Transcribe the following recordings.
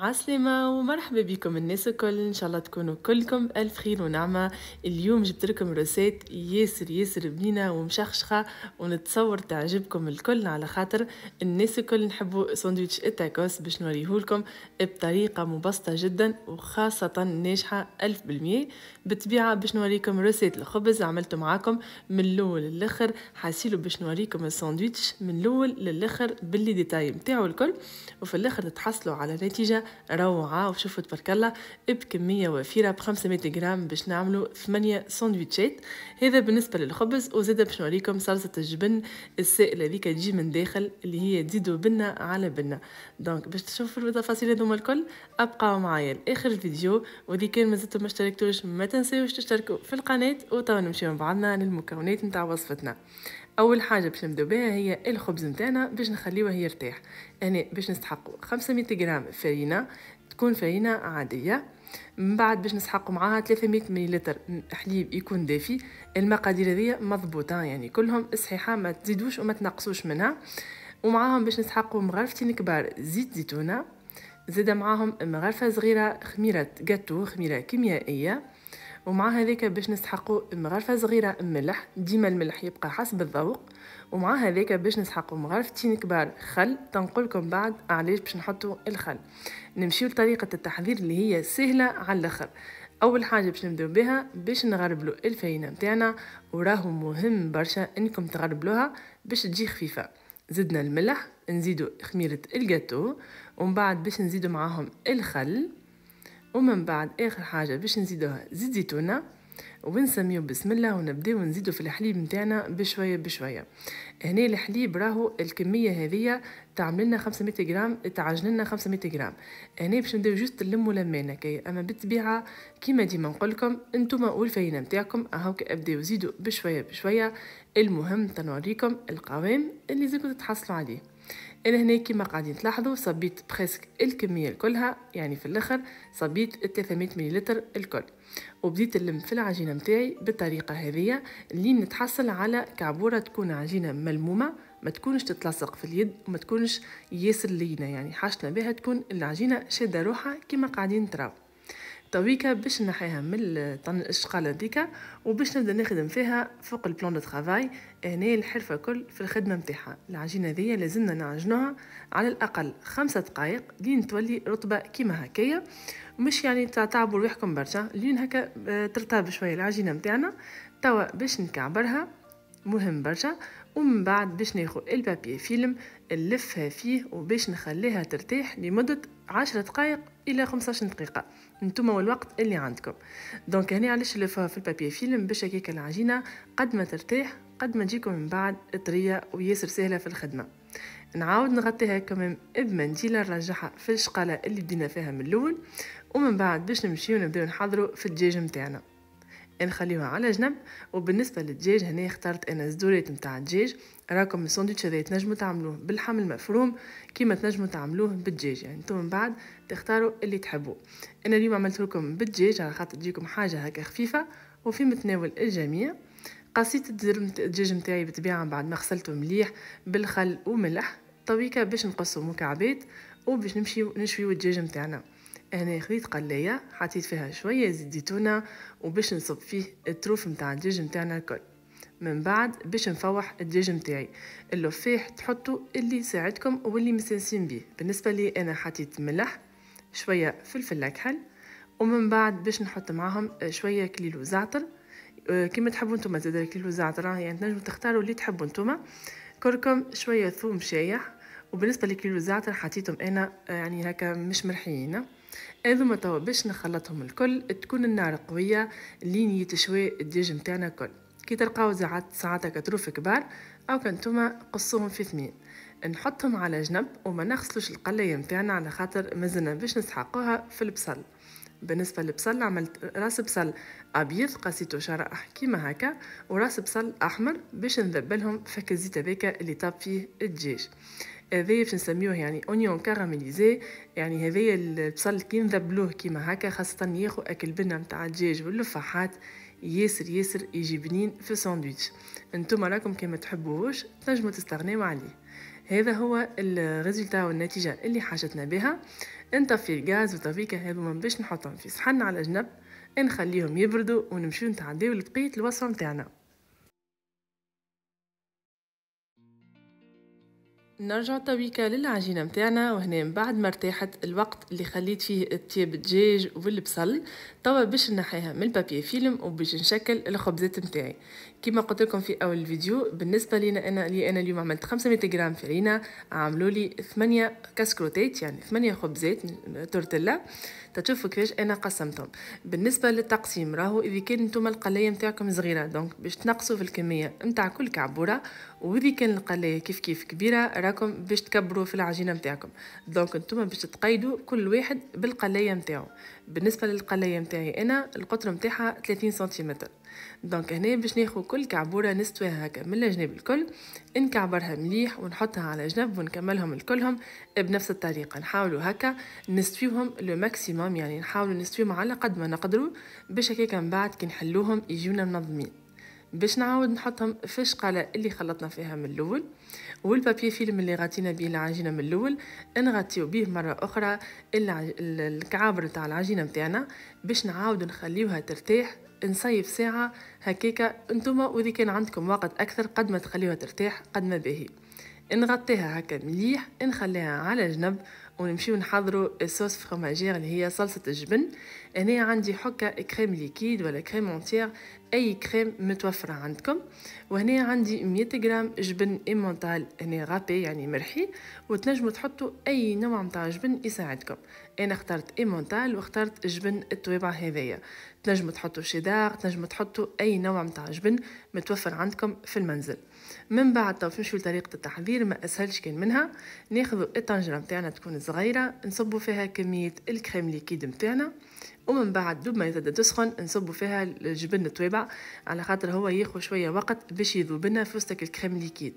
عسلمة ومرحبا بكم الناس الكل ان شاء الله تكونوا كلكم الف خير ونعمة اليوم جبت لكم روسيت ياسر ياسر بنينة ومشخشخة ونتصور تعجبكم الكل على خاطر الناس الكل نحبوا ساندويتش التاكوس باش نوريهولكم بطريقة مبسطة جدا وخاصة ناجحة الف بالمية بالطبيعة باش نوريكم روسيت الخبز عملته معاكم من الاول للاخر حاسيلو باش نوريكم الساندويتش من الاول للاخر باللي ديتاي متاعو الكل وفي الاخر تحصلوا على نتيجة روعة وشوفوا تبارك الله بكمية وفيرة ب 500 جرام باش نعملوا 8 سندويتشات هذا بالنسبة للخبز وزيد باش نوريكم صلصة الجبن السائلة هذيك تجي من داخل اللي هي ديدو بنة على بنة دونك باش تشوفوا التفاصيل هذوما الكل ابقاو معايا لاخر الفيديو واذا كان مازلتو ما اشتركتوش ما تنساوش تشتركوا في القناة وتوا نمشيو مع بعضنا للمكونات نتاع وصفتنا اول حاجه باش نبداو بها هي الخبز نتاعنا باش نخليوه يرتاح يعني باش نسحقوا 500 غرام فرينه تكون فرينه عاديه من بعد باش نسحقوا معاها 300 مليلتر حليب يكون دافي المقادير هذه مضبوطه يعني كلهم صحيحه ما تزيدوش وما تنقصوش منها ومعاهم باش نسحقوا مغرفتين كبار زيت زيتونه زيد معاهم مغرفه صغيره خميره جاتو خميره كيميائيه ومع هذاك باش نسحقوا مغرفه صغيره ملح ديما الملح يبقى حسب الذوق ومع هذاك باش نسحقوا مغرفتين كبار خل تنقلكم بعد علاش باش نحطوا الخل نمشيو لطريقه التحضير اللي هي سهله على الاخر اول حاجه باش نبداو بها باش نغربلو الفاينه نتاعنا وراهو مهم برشا انكم تغربلوها باش تجي خفيفه زدنا الملح نزيدو خميره الجاتو ومن بعد باش نزيدو معاهم الخل ومن بعد اخر حاجه باش نزيدوها زيت زيتونه ونسميو بسم الله ونبداو نزيدو في الحليب نتاعنا بشويه بشويه هنا الحليب راهو الكميه هذية تعمل لنا 500 غرام تعجن لنا 500 غرام هنا باش نبداو جوست نلمو لمانه كي اما بالطبيعه كيما ديما نقول لكم انتم والفاينه نتاعكم هاوك ابداو زيدوا بشويه بشويه المهم تنوريكم القوام اللي زيكم تتحصلوا عليه انا هنا كما قاعدين تلاحظوا صبيت بريسك الكميه كلها يعني في الاخر صبيت 300 مليلتر الكل وبديت نلم في العجينه نتاعي بالطريقه هذه اللي نتحصل على كعبوره تكون عجينه ملمومه ما تكونش تتلصق في اليد وما تكونش ياسر لينه يعني حاجتنا بها تكون العجينه شاده روحها كما قاعدين تراو تويكا باش نحيها من طن الشقالة ديكا وباش نبدا نخدم فيها فوق البلان دو ترافاي هنا الحرفة كل في الخدمة متاعها العجينة هذيا لازمنا نعجنوها على الأقل خمسة دقائق لين تولي رطبة كيما هكايا مش يعني تعبوا روحكم برشا لين هكا آه، ترتاب شوية العجينة متاعنا توا باش نكعبرها مهم برشا ومن بعد باش ناخذ البابي فيلم نلفها فيه وباش نخليها ترتاح لمدة عشر دقائق الى 15 دقيقة نتوما والوقت اللي عندكم دونك هنا علاش نلفها في البابي فيلم باش هكاك العجينة قد ما ترتاح قد ما تجيكم من بعد طرية وياسر سهلة في الخدمة نعاود نغطيها كمان بمنديلة نرجعها في الشقالة اللي بدينا فيها من الأول ومن بعد باش نمشيو نبداو نحضره في الدجاج متاعنا نخليوها على جنب وبالنسبه للدجاج هنا اخترت انا الزدوريت نتاع الدجاج راكم الساندويتش هذا تنجموا تعملوه باللحم المفروم كيما تنجموا تعملوه بالدجاج يعني انتم من بعد تختاروا اللي تحبوه انا اليوم عملت لكم بالدجاج على خاطر تجيكم حاجه هكا خفيفه وفي متناول الجميع قصيت الدجاج نتاعي بالطبيعه بعد ما غسلته مليح بالخل وملح طويكه باش نقصو مكعبات وباش نمشيو نشويو الدجاج نتاعنا انا خديت قلاية حطيت فيها شوية زيت زيتونة وباش نصب فيه التروف متاع الدجاج متاعنا الكل من بعد باش نفوح الدجاج متاعي اللفاح تحطوا اللي يساعدكم واللي مستنسين بيه بالنسبة لي أنا حطيت ملح شوية فلفل أكحل ومن بعد باش نحط معاهم شوية كليل زعتر آه، كما تحبوا نتوما زاد كليل زعتر يعني تنجموا تختاروا اللي تحبوا نتوما كركم شوية ثوم شايح وبالنسبة لكيلو زعتر حطيتهم أنا آه، يعني هكا مش مرحيين هذوما توا باش نخلطهم الكل تكون النار قويه لين يتشوي الدجاج نتاعنا الكل كي تلقاو زعات ساعات كتروف كبار او كنتوما قصوهم في ثمين نحطهم على جنب وما نغسلوش القلايه نتاعنا على خاطر مازلنا باش نسحقوها في البصل بالنسبه للبصل عملت راس بصل ابيض قصيتو شرائح كيما هكا وراس بصل احمر باش نذبلهم فك الزيت هذاك اللي طاب فيه الدجاج هذا باش نسميوه يعني اونيون كاراميليزي يعني هذايا البصل كي نذبلوه كيما هكا خاصة ياخو اكل بنة متاع الدجاج واللفاحات ياسر ياسر يجي بنين في الساندويتش انتم راكم كي ما تحبوهوش تنجموا تستغنيو عليه هذا هو الريزلتا والنتيجة اللي حاجتنا بها نطفي الغاز هذو هذوما باش نحطهم في صحن على جنب نخليهم يبردوا ونمشيو نتعديو لبقية الوصفة متاعنا نرجع طويكا للعجينه متاعنا وهنا من بعد ما ارتاحت الوقت اللي خليت فيه التياب الدجاج والبصل توا باش نحيها من البابي فيلم وباش نشكل الخبزات متاعي كما قلت لكم في اول الفيديو بالنسبه لينا انا لي انا اليوم عملت 500 غرام في عينه عملوا لي 8 كاسكروتيت يعني 8 خبزات تورتيلا تشوفوا كيفاش انا قسمتهم بالنسبه للتقسيم راهو اذا كان نتوما القلايه نتاعكم صغيره دونك باش تنقصوا في الكميه نتاع كل كعبوره واذا كان القلايه كيف كيف كبيره راكم باش تكبروا في العجينه نتاعكم دونك نتوما باش تقيدوا كل واحد بالقلايه نتاعو بالنسبه للقلايه نتاعي انا القطر نتاعها 30 سنتيمتر دونك هنا باش ناخذ كل كعبوره نستويها هكا من الجناب الكل نكعبرها مليح ونحطها على جنب ونكملهم الكلهم بنفس الطريقه نحاولوا هكا نستويهم لو ماكسيموم يعني نحاولوا نستويهم على قد ما نقدروا باش هكاك من بعد كي نحلوهم يجيونا منظمين باش نعاود نحطهم في الشقالة اللي خلطنا فيها من الأول والبابي فيلم اللي غطينا به العجينة من الأول نغطيو به مرة أخرى الكعابر تاع العجينة نتاعنا باش نعاود نخليوها ترتاح نصيف ساعة هكاكا انتم وإذا كان عندكم وقت أكثر قد ما تخليوها ترتاح قد ما باهي نغطيها هكا مليح نخليها على جنب ونمشيو نحضروا الصوص فرماجير اللي هي صلصه الجبن هنا عندي حكه كريم ليكيد ولا كريم اونتيير اي كريم متوفره عندكم وهنا عندي 100 غرام جبن ايمونتال هنا غابي يعني مرحي وتنجموا تحطوا اي نوع نتاع جبن يساعدكم انا اخترت ايمونتال واخترت جبن التوابع هذايا تنجموا تحطوا شيدار تنجموا تحطوا اي نوع نتاع جبن متوفر عندكم في المنزل من بعد طب شو طريقة التحضير ما أسهلش كان منها ناخذ الطنجرة متاعنا تكون صغيرة نصبو فيها كمية الكريم ليكيد متاعنا ومن بعد دوب ما يبدا تسخن نصبوا فيها الجبن التويبع على خاطر هو ياخذ شويه وقت باش يذوب لنا في وسط الكريم ليكيد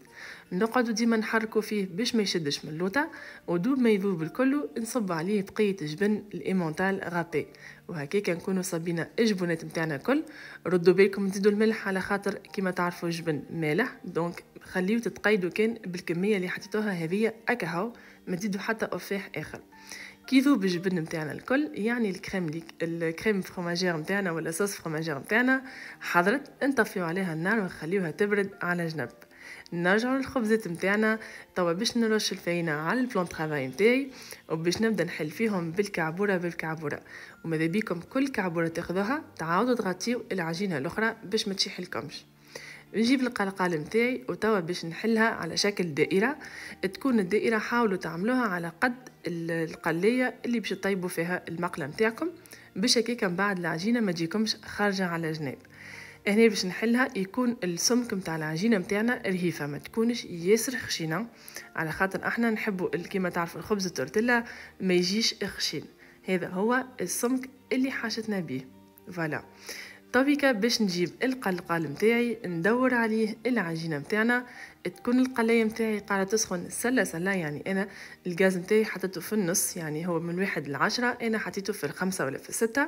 نقعدوا ديما نحركوا فيه باش ما يشدش من اللوطه ودوب ما يذوب الكل نصب عليه بقيه جبن الايمونتال غابي وهكيك نكونوا صبينا الجبنات نتاعنا الكل ردوا بالكم تزيدوا الملح على خاطر كيما تعرفوا الجبن مالح دونك خليو تتقيدوا كان بالكميه اللي حطيتوها هذه اكهو ما تزيدوا حتى افاح اخر كي بالجبن الجبن نتاعنا الكل يعني الكريم ليك الكريم فروماجير نتاعنا ولا صوص فروماجير نتاعنا حضرت نطفيو عليها النار ونخليوها تبرد على جنب نرجعو للخبزات نتاعنا توا باش نرش الفاينة على البلون ترافاي نتاعي وباش نبدا نحل فيهم بالكعبوره بالكعبوره وماذا بيكم كل كعبوره تاخذوها تعاودوا تغطيو العجينه الاخرى باش ما نجيب القلقال متاعي وتوا باش نحلها على شكل دائرة تكون الدائرة حاولوا تعملوها على قد القلية اللي باش تطيبوا فيها المقلة متاعكم باش هكاك من بعد العجينة ما تجيكمش خارجة على جناب هنا باش نحلها يكون السمك متاع العجينه متاعنا رهيفه ما تكونش ياسر خشينه على خاطر احنا نحبوا كيما تعرفوا الخبز التورتيلا ما يجيش خشين هذا هو السمك اللي حاشتنا بيه فوالا طبيكا باش نجيب القلقال متاعي ندور عليه العجينه متاعنا تكون القلايه متاعي قاعده تسخن سله سله يعني انا الغاز متاعي حطيته في النص يعني هو من واحد لعشرة انا حطيته في الخمسة ولا في الستة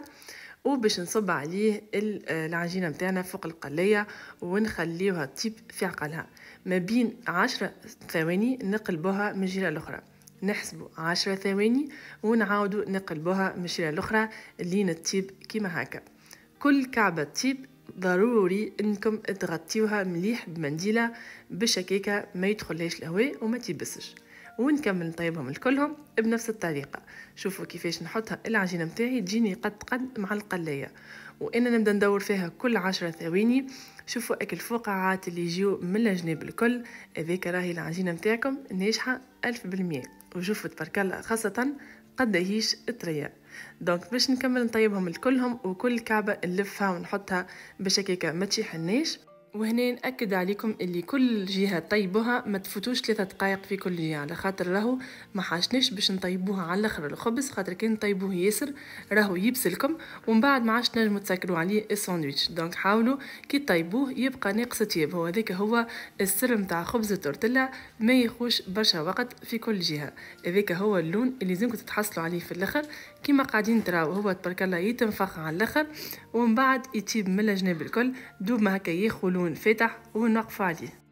وباش نصب عليه العجينه متاعنا فوق القلايه ونخليوها تطيب في عقلها ما بين عشرة ثواني نقلبوها من جهه الاخرى نحسبوا عشرة ثواني ونعاودوا نقلبوها من جيرة الاخرى لين تطيب كيما هكا كل كعبة تيب ضروري انكم تغطيوها مليح بمنديلة باش هكاكا ما يدخلهاش الهواء وما تيبسش ونكمل نطيبهم الكلهم بنفس الطريقه شوفوا كيفاش نحطها العجينه متاعي تجيني قد قد مع القلايه وانا نبدا ندور فيها كل عشرة ثواني شوفوا اكل فقاعات اللي يجيو من الجناب الكل هذيك راهي العجينه متاعكم ناجحه ألف بالمية وشوفوا تبارك الله خاصه قد هيش طريه دونك باش نكمل نطيبهم الكلهم وكل كعبه نلفها ونحطها باش ما تشيحنيش وهنا ناكد عليكم اللي كل جهه طيبوها ما تفوتوش ثلاثة دقائق في كل جهه على خاطر راهو ما حاشنيش باش نطيبوها على الاخر الخبز خاطر كي نطيبوه ياسر راهو يبسلكم ومن بعد ما عادش تنجموا تسكروا عليه الساندويتش دونك حاولوا كي طيبوه يبقى ناقص تياب هو هذاك هو السر نتاع خبز التورتيلا ما يخوش برشا وقت في كل جهه هذاك هو اللون اللي لازمكم تتحصلوا عليه في الاخر كيما قاعدين تراو هو تبارك الله يتنفخ على الاخر ومن بعد يتيب من الجناب الكل دوب ما هكا يخلون فاتح ونقف عليه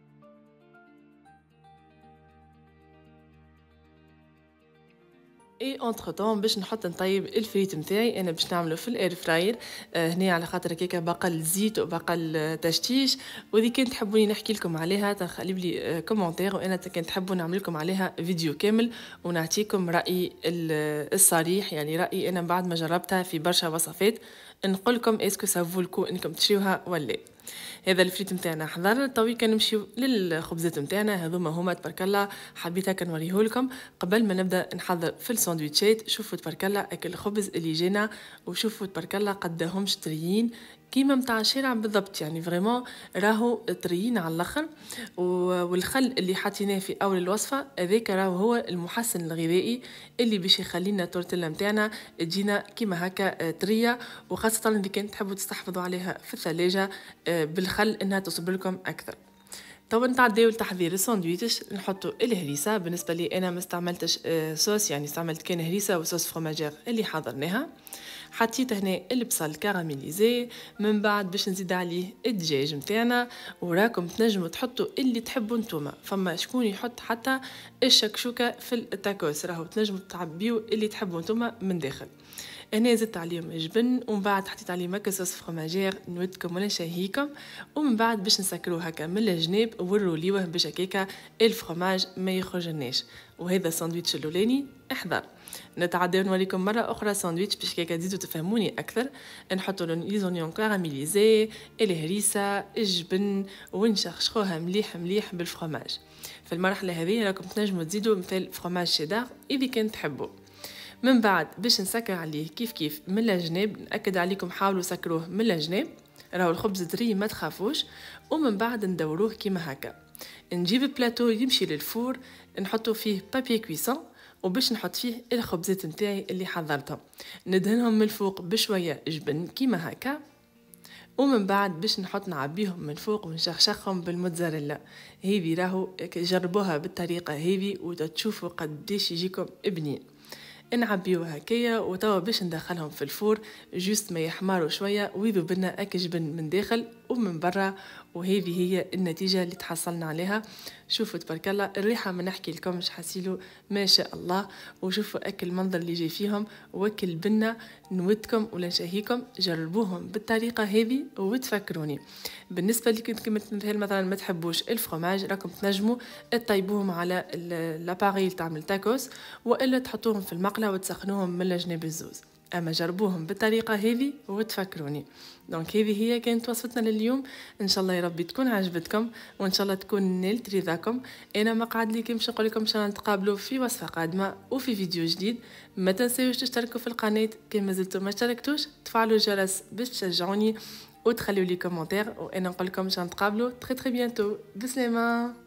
اي اونتر طون باش نحط نطيب الفريت نتاعي انا باش نعمله في الاير فراير آه، هنا على خاطر كيكه بقل زيت وبقل تشتيش وذي كان تحبوني نحكي لكم عليها تخليوا لي آه، كومونتير وانا كان تحبوا نعمل لكم عليها فيديو كامل ونعطيكم رايي الصريح يعني رايي انا بعد ما جربتها في برشا وصفات نقول لكم اسكو سافو انكم تشريوها ولا هذا الفريت نتاعنا حضر توي كنمشيو للخبزات نتاعنا هذوما هما تبارك الله حبيت هكا نوريهولكم قبل ما نبدا نحضر في الساندويتشات شوفوا تبارك الله اكل الخبز اللي جينا وشوفوا تبارك الله قداهم شتريين كيما متاع الشارع بالضبط يعني فريمون راهو طريين على الاخر والخل اللي حطيناه في اول الوصفه هذاك راهو هو المحسن الغذائي اللي باش يخلينا التورتيلا نتاعنا تجينا كيما هكا آه، طريه وخاصه اذا كان تحبوا تستحفظوا عليها في الثلاجه آه، بالخل انها تصبر لكم اكثر توا نتعداو لتحضير الساندويتش نحطو الهريسه بالنسبه لي انا ما استعملتش آه، صوص يعني استعملت كان هريسه وصوص فرماجير اللي حضرناها حطيت هنا البصل كاراميليزي من بعد باش نزيد عليه الدجاج نتاعنا وراكم تنجموا تحطوا اللي تحبوا نتوما فما شكون يحط حتى الشكشوكه في التاكوس راهو تنجموا تعبيو اللي تحبوا نتوما من داخل هنا زدت عليهم الجبن ومن بعد حطيت عليه مكة صوص فروماجير نودكم ولا نشهيكم ومن بعد باش نسكروه هكا من الجناب ليوه باش هكاكا الفرماج ما يخرجناش وهذا الساندويتش الاولاني احضر نتعدى نوريكم مرة أخرى ساندويتش باش كيكا تزيدو تفهموني أكثر نحطو لي زونيون كاراميليزي الهريسة الجبن ونشخشخوها مليح مليح بالفرماج في المرحلة هذه راكم تنجمو تزيدو مثل فرماج شيدار إذا كان تحبو من بعد باش نسكر عليه كيف كيف من الجناب نأكد عليكم حاولوا سكروه من الجناب راهو الخبز دري ما تخافوش ومن بعد ندوروه كيما هكا نجيب بلاتو يمشي للفور نحطو فيه بابي كويسون وباش نحط فيه الخبزات نتاعي اللي حضرتهم ندهنهم من الفوق بشويه جبن كيما هكا ومن بعد باش نحط نعبيهم من فوق ونشخشخهم بالموتزاريلا هذي راهو جربوها بالطريقه هذي وتشوفوا قديش يجيكم ابنين نعبيو هكايا وتوا باش ندخلهم في الفور جوست ما يحمروا شويه ويذوب لنا جبن من داخل ومن برا وهذه هي النتيجة اللي تحصلنا عليها شوفوا تبارك الله الريحة ما نحكي مش حسيلو ما شاء الله وشوفوا أكل المنظر اللي جاي فيهم وكل بنا نودكم ولا نشاهيكم جربوهم بالطريقة هذه وتفكروني بالنسبة لكم كنت مثلا ما تحبوش الفرماج راكم تنجموا تطيبوهم على لاباريل تعمل تاكوس وإلا تحطوهم في المقلة وتسخنوهم من الجناب الزوز اما جربوهم بالطريقه هذه وتفكروني دونك هذه هي كانت وصفتنا لليوم ان شاء الله يا ربي تكون عجبتكم وان شاء الله تكون نالت رضاكم انا ما قاعد لي باش نقول لكم ان شاء الله نتقابلوا في وصفه قادمه وفي فيديو جديد ما تنسيوش تشتركوا في القناه كان مازلتوا ما اشتركتوش تفعلوا الجرس باش تشجعوني وتخليوا لي كومنتير وانا نقول لكم ان شاء الله نتقابلوا تري تري بيانتو بسلامه